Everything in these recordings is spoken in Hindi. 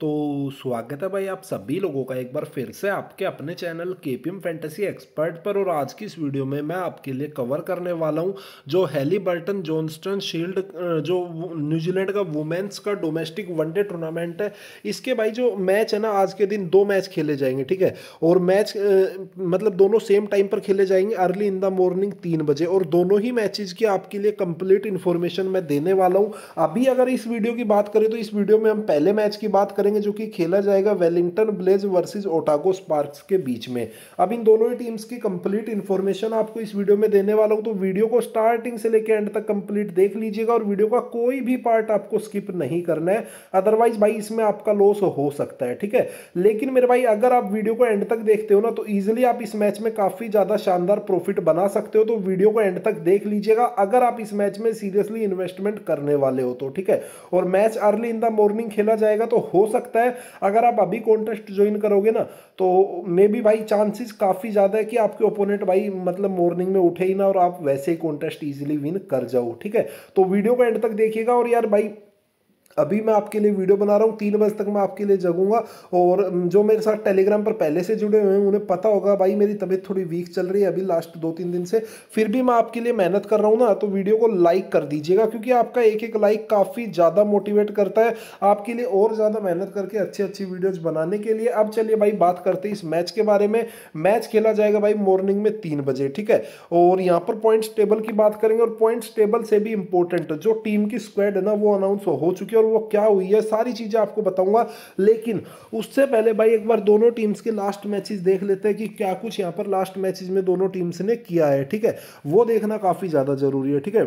तो स्वागत है भाई आप सभी लोगों का एक बार फिर से आपके अपने चैनल के पी एम फैंटेसी एक्सपर्ट पर और आज की इस वीडियो में मैं आपके लिए कवर करने वाला हूं जो हैली बर्टन जॉनस्टन शील्ड जो न्यूजीलैंड का वुमेन्स का डोमेस्टिक वनडे टूर्नामेंट है इसके भाई जो मैच है ना आज के दिन दो मैच खेले जाएंगे ठीक है और मैच मतलब दोनों सेम टाइम पर खेले जाएंगे अर्ली इन द मॉर्निंग तीन बजे और दोनों ही मैचेज की आपके लिए कंप्लीट इन्फॉर्मेशन मैं देने वाला हूँ अभी अगर इस वीडियो की बात करें तो इस वीडियो में हम पहले मैच की बात करें करेंगे जो कि खेला जाएगा Wellington Blaze versus Otago Sparks के बीच में अब इन दोनों ही टीम्स की कंप्लीट इन्फॉर्मेशन आपको इस वीडियो में देने वाला हूँ तो वीडियो को स्टार्टिंग से लेकर एंड तक कंप्लीट देख लीजिएगा और वीडियो का कोई भी पार्ट आपको स्किप नहीं करना है अदरवाइज भाई इसमें आपका लॉस हो सकता है ठीक है लेकिन मेरे भाई अगर आप वीडियो को एंड तक देखते हो ना तो ईजिली आप इस मैच में काफ़ी ज़्यादा शानदार प्रॉफिट बना सकते हो तो वीडियो को एंड तक देख लीजिएगा अगर आप इस मैच में सीरियसली इन्वेस्टमेंट करने वाले हो तो ठीक है और match early in the morning खेला जाएगा तो हो सकता सकता है अगर आप अभी कॉन्टेस्ट ज्वाइन करोगे ना तो मे बी भाई चांसेस काफ़ी ज़्यादा है कि आपके ओपोनेंट भाई मतलब मॉर्निंग में उठे ही ना और आप वैसे ही कॉन्टेस्ट ईजिली विन कर जाओ ठीक है तो वीडियो को एंड तक देखिएगा और यार भाई अभी मैं आपके लिए वीडियो बना रहा हूँ तीन बजे तक मैं आपके लिए जगूंगा और जो मेरे साथ टेलीग्राम पर पहले से जुड़े हुए हैं उन्हें पता होगा भाई मेरी तबीयत थोड़ी वीक चल रही है अभी लास्ट दो तीन दिन से फिर भी मैं आपके लिए मेहनत कर रहा हूँ ना तो वीडियो को लाइक कर दीजिएगा क्योंकि आपका एक एक लाइक काफ़ी ज़्यादा मोटिवेट करता है आपके लिए और ज़्यादा मेहनत करके अच्छी अच्छी वीडियोज़ बनाने के लिए अब चलिए भाई बात करते हैं इस मैच के बारे में मैच खेला जाएगा भाई मॉर्निंग में तीन बजे ठीक है और यहाँ पर पॉइंट्स टेबल की बात करेंगे और पॉइंट्स टेबल से भी इंपॉर्टेंट जो टीम की स्क्वाड है ना वो अनाउंस हो चुकी है और वो क्या हुई है सारी चीज़ें आपको बताऊंगा लेकिन उससे पहले भाई एक बार दोनों टीम्स के लास्ट मैचेस देख लेते हैं कि क्या कुछ यहाँ पर लास्ट मैचेस में दोनों टीम्स ने किया है ठीक है वो देखना काफ़ी ज़्यादा ज़रूरी है ठीक है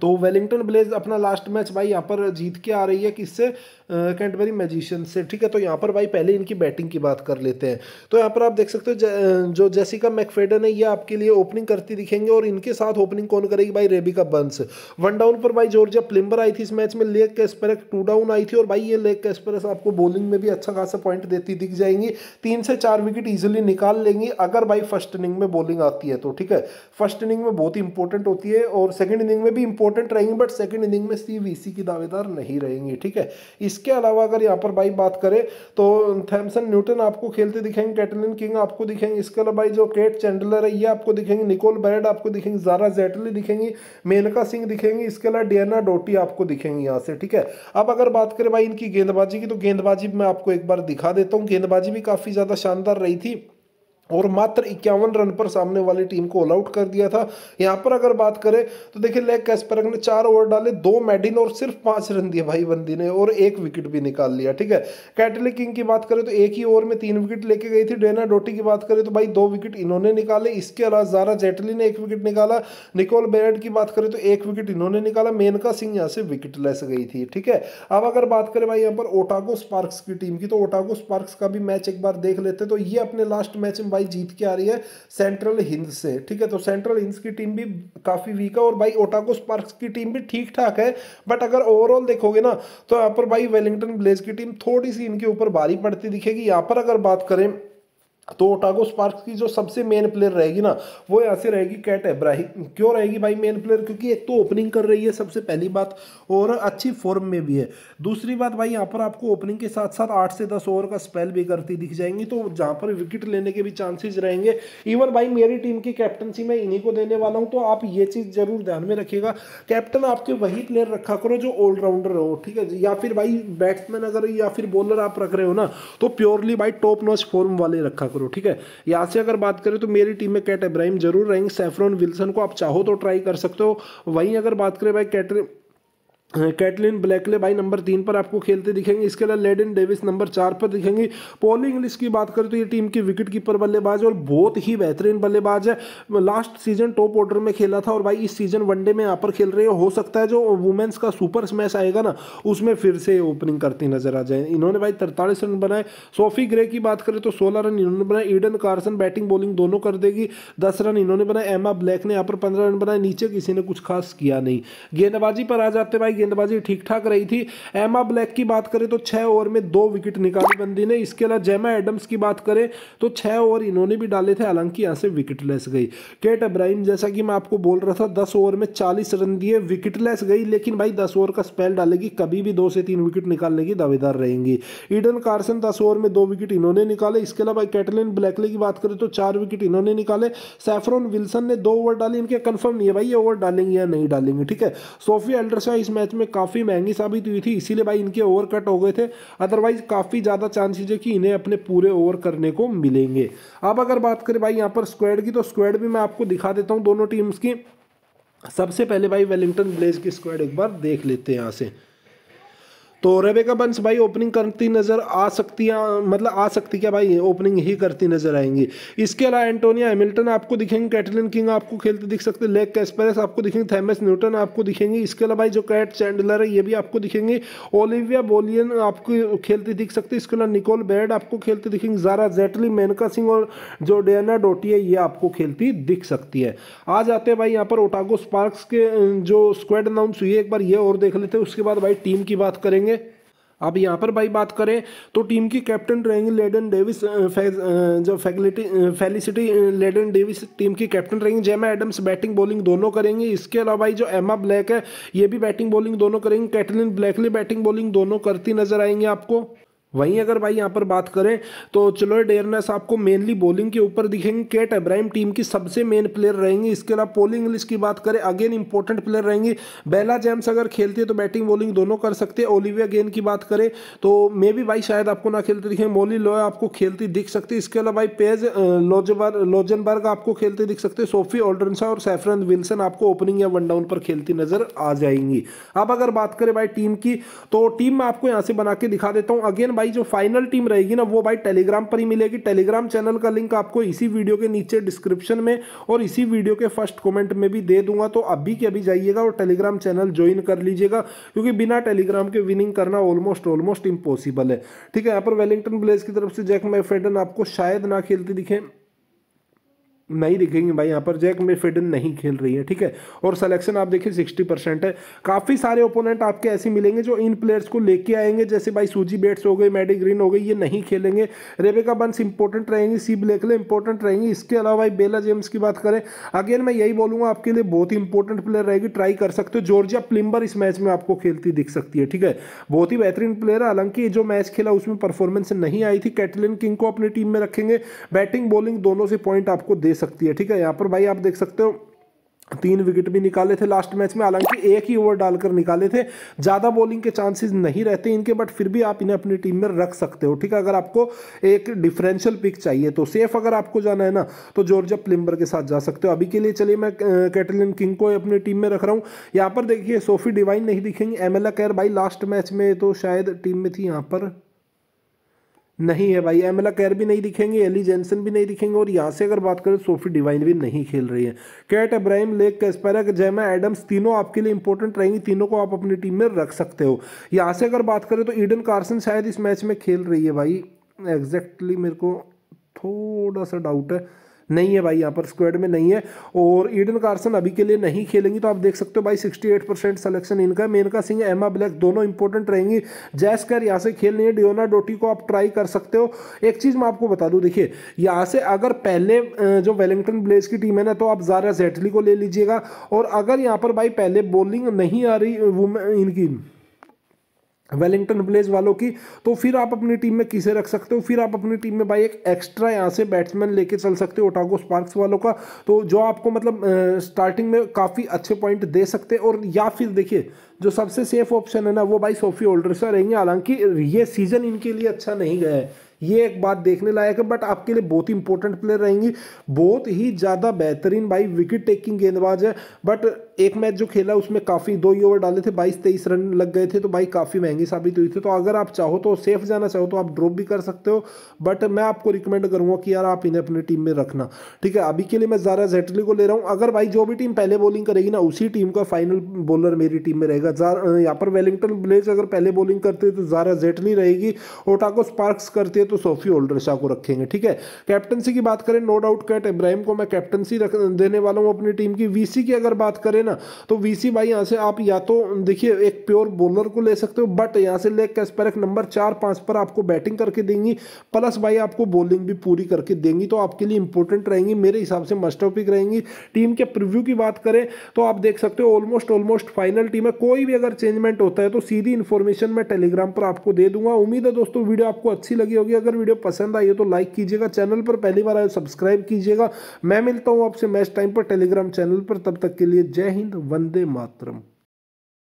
तो वेलिंगटन ब्लेज अपना लास्ट मैच भाई यहाँ पर जीत के आ रही है किससे कैंटबरी मैजिशियन से ठीक है तो यहाँ पर भाई पहले इनकी बैटिंग की बात कर लेते हैं तो यहाँ पर आप देख सकते हो जो जेसिका मैकफेडन है ये आपके लिए ओपनिंग करती दिखेंगे और इनके साथ ओपनिंग कौन करेगी भाई रेबिका बंस वन डाउन पर भाई जॉर्जिया प्लिम्बर आई थी इस मैच में लेग कैस्परक टू डाउन आई थी और भाई ये लेग कैस्परस आपको बॉलिंग में भी अच्छा खासा पॉइंट देती दिख जाएंगी तीन से चार विकेट ईजिली निकाल लेंगी अगर भाई फर्स्ट इनिंग में बॉलिंग आती है तो ठीक है फर्स्ट इनिंग में बहुत ही इंपॉर्टेंट होती है और सेकेंड इनिंग में भी इंपॉर्टेंट रहेंगे बट सेकंड इनिंग में सी की दावेदार नहीं रहेंगी ठीक है इसके अलावा अगर यहाँ पर भाई बात करें तो थैमसन न्यूटन आपको खेलते दिखेंगे कैटलिन किंग आपको दिखेंगे इसके अलावा भाई जो केट चैंडलर है ये आपको दिखेंगे निकोल बैरड आपको दिखेंगे जारा जेटली दिखेंगी मेनका सिंह दिखेंगी इसके अलावा डियाना डोटी आपको दिखेंगी यहाँ से ठीक है अब अगर बात करें भाई इनकी गेंदबाजी की तो गेंदबाजी मैं आपको एक बार दिखा देता हूँ गेंदबाजी भी काफ़ी ज़्यादा शानदार रही थी और मात्र इक्यावन रन पर सामने वाली टीम को ऑल आउट कर दिया था यहाँ पर अगर बात करें तो देखिए लेग कैसपरग ने चार ओवर डाले दो मेडिन और सिर्फ पांच रन दिए भाई बंदी ने और एक विकेट भी निकाल लिया ठीक है कैटली किंग की बात करें तो एक ही ओवर में तीन विकेट लेके गई थी डेना डोटी की बात करें तो भाई दो विकेट इन्होंने निकाले इसके अलावा जारा जेटली ने एक विकेट निकाला निकोल बेरेट की बात करें तो एक विकेट इन्होंने निकाला मेनका सिंह यहाँ से विकेट लेस गई थी ठीक है अब अगर बात करें भाई यहाँ पर ओटागो स्पार्क्स की टीम की तो ओटागो स्पार्क्स का भी मैच एक बार देख लेते तो ये अपने लास्ट मैच में भाई जीत के आ रही है सेंट्रल हिंद से ठीक है तो सेंट्रल हिंद की टीम भी काफ़ी वीक है और भाई ओटाको स्पार्क्स की टीम भी ठीक ठाक है बट अगर ओवरऑल देखोगे ना तो यहाँ पर भाई वेलिंगटन ब्लेज की टीम थोड़ी सी इनके ऊपर भारी पड़ती दिखेगी यहाँ पर अगर बात करें तो ओटागो स्पार्क्स की जो सबसे मेन प्लेयर रहेगी ना वो यहाँ से रहेगी कैट एब्राहिम क्यों रहेगी भाई मेन प्लेयर क्योंकि एक तो ओपनिंग कर रही है सबसे पहली बात और अच्छी फॉर्म में भी है दूसरी बात भाई यहाँ पर आपको ओपनिंग के साथ साथ आठ से दस ओवर का स्पेल भी करती दिख जाएंगी तो जहाँ पर विकेट लेने के भी चांसेज रहेंगे इवन भाई मेरी टीम की कैप्टनसी मैं इन्हीं को देने वाला हूँ तो आप ये चीज़ जरूर ध्यान में रखिएगा कैप्टन आपके वही प्लेयर रखा करो जो ऑलराउंडर हो ठीक है या फिर भाई बैट्समैन अगर या फिर बॉलर आप रख रहे हो ना तो प्योरली भाई टॉप नॉच फॉर्म वाले रखा करो करो ठीक है यहाँ से अगर बात करें तो मेरी टीम में कैट इब्राहिम जरूर रहेंगे सेफ्रॉन विल्सन को आप चाहो तो ट्राई कर सकते हो वहीं अगर बात करें भाई कैटरी कैटलिन ब्लैकले भाई नंबर तीन पर आपको खेलते दिखेंगे इसके अलावा लेडन डेविस नंबर चार पर दिखेंगे पॉली इंग्लिश की बात करें तो ये टीम की विकेट कीपर बल्लेबाज और बहुत ही बेहतरीन बल्लेबाज है लास्ट सीजन टॉप ऑर्डर में खेला था और भाई इस सीजन वनडे में यहाँ पर खेल रहे हो, हो सकता है जो वुमेंस का सुपर स्मैश आएगा ना उसमें फिर से ओपनिंग करती नजर आ जाए इन्होंने भाई तरतालीस रन बनाए सोफी ग्रे की बात करें तो सोलह रन इन्होंने बनाए ईडन कार्सन बैटिंग बॉलिंग दोनों कर देगी दस रन इन्होंने बनाए एमा ब्लैक ने यहाँ पर पंद्रह रन बनाए नीचे किसी ने कुछ खास किया नहीं गेंदबाजी पर आ जाते भाई गेंदबाजी ठीक ठाक रही थी एमा ब्लैक की बात करें तो छह ओवर में दो विकेट निकाली बंदी ने इसके अलावा जेमा एडम्स की बात करें तो छह ओवर इन्होंने भी डाले थे हालांकि यहां से विकेटलेस गई केट अब्राहिम जैसा कि मैं आपको बोल रहा था दस ओवर में चालीस रन दिए विकेटलेस गई लेकिन भाई दस ओवर का स्पेल डालेगी कभी भी दो से तीन विकेट निकालने की दावेदार रहेंगी ईडन कार्सन दस ओवर में दो विकेट इन्होंने निकाले इसके अलावा कैटलिन ब्लैकले की बात करें तो चार विकेट इन्होंने निकाले सैफरन विल्सन ने दो ओवर डाली इनके कन्फर्म नहीं है भाई ये ओवर डालेंगे या नहीं डालेंगे ठीक है सोफिया एल्डरसा इस मैच सच में काफ़ी महंगी साबित हुई थी इसीलिए भाई इनके ओवर कट हो गए थे अदरवाइज काफ़ी ज़्यादा चांसेज है कि इन्हें अपने पूरे ओवर करने को मिलेंगे अब अगर बात करें भाई यहाँ पर स्क्वाड की तो स्क्वाड भी मैं आपको दिखा देता हूँ दोनों टीम्स की सबसे पहले भाई वेलिंगटन ब्लेज की स्क्वाड एक बार देख लेते हैं यहाँ से तो रेबेका बंस भाई ओपनिंग करती नज़र आ सकती हैं मतलब आ सकती क्या भाई ओपनिंग ही करती नज़र आएंगी इसके अलावा एंटोनिया हेमिल्टन आपको दिखेंगे कैटलिन किंग आपको खेलते दिख सकते हैं लेग कैसपेरस आपको दिखेंगे थैमस न्यूटन आपको दिखेंगे इसके अलावा भाई जो कैट चैंडलर है ये भी आपको दिखेंगे ओलिविया बोलियन आपको खेलती दिख सकती है इसके अलावा निकोल बैड आपको खेलते दिखेंगे जारा जेटली मेनका सिंह और जो डेना डोटी है ये आपको खेलती दिख सकती है आ जाते हैं भाई यहाँ पर ओटागो स्पार्क्स के जो स्क्वाड अनाउंस हुई है एक बार ये और देख लेते हैं उसके बाद भाई टीम की बात करेंगे अब यहाँ पर भाई बात करें तो टीम की कैप्टन रहेंगी लेडन डेविस जो फैगलिटी फेलिसिटी लेडन डेविस टीम की कैप्टन रहेंगी जेमा एडम्स बैटिंग बॉलिंग दोनों करेंगे इसके अलावा भाई जो एमा ब्लैक है ये भी बैटिंग बॉलिंग दोनों करेंगे कैटलिन ब्लैकली बैटिंग बॉलिंग दोनों करती नजर आएंगी आपको वहीं अगर भाई यहाँ पर बात करें तो चलो डेयरनेस आपको मेनली बॉलिंग के ऊपर दिखेंगे केट अब्राहिम टीम की सबसे मेन प्लेयर रहेंगी इसके अलावा पोलिंग इंग्लिश की बात करें अगेन इंपॉर्टेंट प्लेयर रहेंगी बेला जेम्स अगर खेलती है तो बैटिंग बॉलिंग दोनों कर सकते हैं ओलिविया गेन की बात करें तो मे भी भाई शायद आपको ना खेलते दिखें मोली लोया आपको खेलती दिख सकती है इसके अलावा भाई पेज लोजबर लोजनबर्ग आपको खेलते दिख सकते सोफी ऑल्डरसा और सैफरन विल्सन आपको ओपनिंग या वन डाउन पर खेलती नजर आ जाएंगी अब अगर बात करें भाई टीम की तो टीम मैं आपको यहाँ से बना के दिखा देता हूँ अगेन भाई जो फाइनल टीम रहेगी ना वो भाई टेलीग्राम पर ही मिलेगी टेलीग्राम चैनल का लिंक आपको इसी वीडियो के नीचे डिस्क्रिप्शन में और इसी वीडियो के फर्स्ट कमेंट में भी दे दूंगा तो अभी के अभी जाइएगा और टेलीग्राम चैनल ज्वाइन कर लीजिएगा क्योंकि बिना टेलीग्राम के विनिंग करना ऑलमोस्ट ऑलमोस्ट इम्पॉसिबल है ठीक है यहाँ पर वेलिंगटन ब्लेज की तरफ से जैक मैफेडन आपको शायद ना खेलते दिखे नहीं दिखेंगे भाई यहाँ पर जैक में फिडन नहीं खेल रही है ठीक है और सलेक्शन आप देखिए सिक्सटी परसेंट है काफ़ी सारे ओपोनेंट आपके ऐसे मिलेंगे जो इन प्लेयर्स को लेके आएंगे जैसे भाई सूजी बेट्स हो गई मैडी ग्रीन हो गई ये नहीं खेलेंगे रेबेका बंस इंपॉर्टेंट रहेंगे सी ब्लेकले इंपॉर्टेंट रहेंगे इसके अलावा भाई बेला जेम्स की बात करें अगेन मैं यही बोलूँगा आपके लिए बहुत ही इंपॉर्टेंट प्लेयर रहेगी ट्राई कर सकते हो जॉर्जिया प्लिम्बर इस मैच में आपको खेलती दिख सकती है ठीक है बहुत ही बेहतरीन प्लेयर है हालांकि जो मैच खेला उसमें परफॉर्मेंस नहीं आई थी कैटलिन किंग को अपनी टीम में रखेंगे बैटिंग बॉलिंग दोनों से पॉइंट आपको दे सकती है ठीक है यहाँ पर भाई आप देख सकते हो तीन विकेट भी निकाले थे लास्ट मैच में हालांकि एक ही ओवर डालकर निकाले थे ज़्यादा बॉलिंग के चांसेस नहीं रहते इनके बट फिर भी आप इन्हें अपनी टीम में रख सकते हो ठीक है अगर आपको एक डिफरेंशियल पिक चाहिए तो सेफ अगर आपको जाना है ना तो जॉर्जा प्लिम्बर के साथ जा सकते हो अभी के लिए चलिए मैं कैटलिन किंग को अपनी टीम में रख रहा हूँ यहाँ पर देखिए सोफी डिवाइन नहीं दिखेंगी एम एल भाई लास्ट मैच में तो शायद टीम में थी यहाँ पर नहीं है भाई एमला कैर e भी नहीं दिखेंगे एली जेंसन भी नहीं दिखेंगे और यहाँ से अगर बात करें सोफी डिवाइन भी नहीं खेल रही है कैट अब्राहिम लेक कैस्पैरा जैमा एडम्स तीनों आपके लिए इंपॉर्टेंट रहेंगी तीनों को आप अपनी टीम में रख सकते हो यहाँ से अगर बात करें तो ईडन कार्सन शायद इस मैच में खेल रही है भाई एग्जैक्टली exactly मेरे को थोड़ा सा डाउट है नहीं है भाई यहाँ पर स्क्वाड में नहीं है और ईडन कार्सन अभी के लिए नहीं खेलेंगी तो आप देख सकते हो भाई 68 परसेंट सलेक्शन इनका मेनका सिंह एमा ब्लैक दोनों इंपॉर्टेंट रहेंगी जैसकर यहाँ से खेल नहीं है डियोना डोटी को आप ट्राई कर सकते हो एक चीज़ मैं आपको बता दूँ देखिए यहाँ से अगर पहले जो वेलिंगटन ब्लेज की टीम है ना तो आप ज़ारा जेटली को ले लीजिएगा और अगर यहाँ पर भाई पहले बॉलिंग नहीं आ रही वुमे इनकी वेलिंगटन ब्लेज वालों की तो फिर आप अपनी टीम में किसे रख सकते हो फिर आप अपनी टीम में भाई एक एक्स्ट्रा यहाँ से बैट्समैन लेके चल सकते हो ओटागो स्पार्क्स वालों का तो जो आपको मतलब स्टार्टिंग में काफ़ी अच्छे पॉइंट दे सकते हैं और या फिर देखिए जो सबसे सेफ ऑप्शन है ना वो भाई सोफी से रहेंगे हालांकि ये सीजन इनके लिए अच्छा नहीं गया है ये एक बात देखने लायक है बट आपके लिए बहुत ही इंपॉर्टेंट प्लेयर रहेंगी बहुत ही ज़्यादा बेहतरीन भाई विकेट टेकिंग गेंदबाज है बट एक मैच जो खेला उसमें काफ़ी दो ही ओवर डाले थे बाईस तेईस रन लग गए थे तो भाई काफ़ी महंगी साबित हुई थी तो अगर आप चाहो तो सेफ जाना चाहो तो आप ड्रॉप भी कर सकते हो बट मैं आपको रिकमेंड करूँगा कि यार आप इन्हें अपनी टीम में रखना ठीक है अभी के लिए मैं ज़ारा जेटली को ले रहा हूँ अगर भाई जो भी टीम पहले बॉलिंग करेगी ना उसी टीम का फाइनल बॉलर मेरी टीम में रहेगा यहाँ पर वेलिंगटन ब्लेज अगर पहले बॉलिंग करते हैं तो ज़ारा जेटली रहेगी ओटाको स्पार्क्स करती है तो सोफी शाह को रखेंगे ठीक है कैप्टनसी की बात करें नो डाउट कैट इब्राहिम को मैं कैप्टनसी रख देने वाला हूँ अपनी टीम की वीसी की अगर बात करें ना तो वीसी भाई यहाँ से आप या तो देखिए एक प्योर बॉलर को ले सकते हो बट यहाँ से लेग कैस्पेरिक नंबर चार पाँच पर आपको बैटिंग करके देंगी प्लस भाई आपको बॉलिंग भी पूरी करके देंगी तो आपके लिए इंपॉर्टेंट रहेंगी मेरे हिसाब से मस्ट पिक रहेंगी टीम के प्रिव्यू की बात करें तो आप देख सकते हो ऑलमोस्ट ऑलमोस्ट फाइनल टीम है कोई भी अगर चेंजमेंट होता है तो सीधी इन्फॉर्मेशन मैं टेलीग्राम पर आपको दे दूंगा उम्मीद है दोस्तों वीडियो आपको अच्छी लगी होगी अगर वीडियो पसंद आई हो तो लाइक कीजिएगा चैनल पर पहली बार आए सब्सक्राइब कीजिएगा मैं मिलता हूँ आपसे मैच टाइम पर टेलीग्राम चैनल पर तब तक के लिए जय हिंद हिंद वंदे मातरम